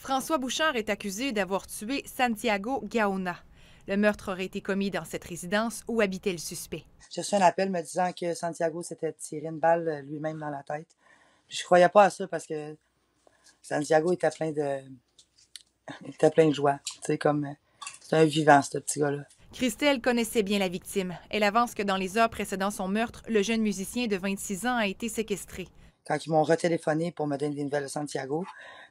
François Bouchard est accusé d'avoir tué Santiago Gaona. Le meurtre aurait été commis dans cette résidence où habitait le suspect. J'ai reçu un appel me disant que Santiago s'était tiré une balle lui-même dans la tête. Je je croyais pas à ça parce que Santiago était plein de, plein de joie. C'est comme c'est un vivant ce petit gars-là. Christelle connaissait bien la victime. Elle avance que dans les heures précédant son meurtre, le jeune musicien de 26 ans a été séquestré quand ils m'ont retéléphoné pour me donner des nouvelles de Santiago,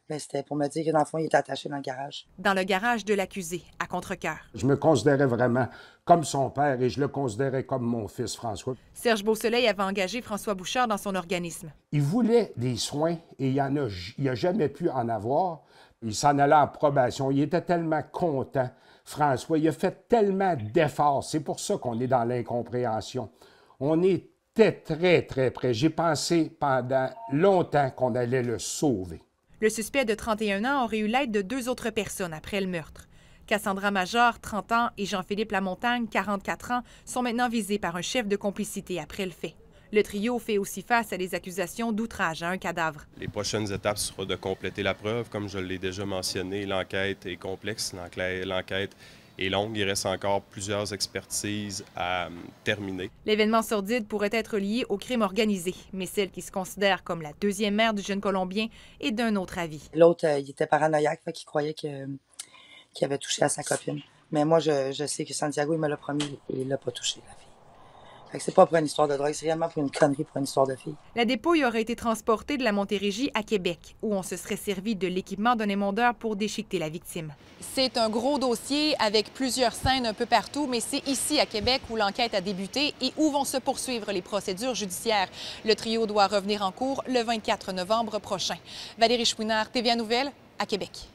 ben, c'était pour me dire que dans il était attaché dans le garage. Dans le garage de l'accusé, à contre Je me considérais vraiment comme son père et je le considérais comme mon fils, François. Serge Beausoleil avait engagé François Bouchard dans son organisme. Il voulait des soins et il n'a a jamais pu en avoir. Il s'en allait en probation. Il était tellement content, François. Il a fait tellement d'efforts. C'est pour ça qu'on est dans l'incompréhension. On est très, très, près. J'ai pensé pendant longtemps qu'on allait le sauver. Le suspect de 31 ans aurait eu l'aide de deux autres personnes après le meurtre. Cassandra Major, 30 ans, et Jean-Philippe Lamontagne, 44 ans, sont maintenant visés par un chef de complicité après le fait. Le trio fait aussi face à des accusations d'outrage à un cadavre. Les prochaines étapes seront de compléter la preuve. Comme je l'ai déjà mentionné, l'enquête est complexe. L'enquête et longue. Il reste encore plusieurs expertises à hum, terminer. L'événement sordide pourrait être lié au crime organisé, mais celle qui se considère comme la deuxième mère du jeune Colombien est d'un autre avis. L'autre, euh, il était paranoïaque, il croyait que, hum, qu'il avait touché à sa copine. Mais moi, je, sais que Santiago, il me l'a promis, il l'a pas touché, la fille c'est pas pour une histoire de drogue, c'est réellement pour une connerie, pour une histoire de fille. La dépouille aurait été transportée de la Montérégie à Québec, où on se serait servi de l'équipement d'un émondeur pour déchiqueter la victime. C'est un gros dossier avec plusieurs scènes un peu partout, mais c'est ici, à Québec, où l'enquête a débuté et où vont se poursuivre les procédures judiciaires. Le trio doit revenir en cours le 24 novembre prochain. Valérie Chouinard, TVA Nouvelles, à Québec.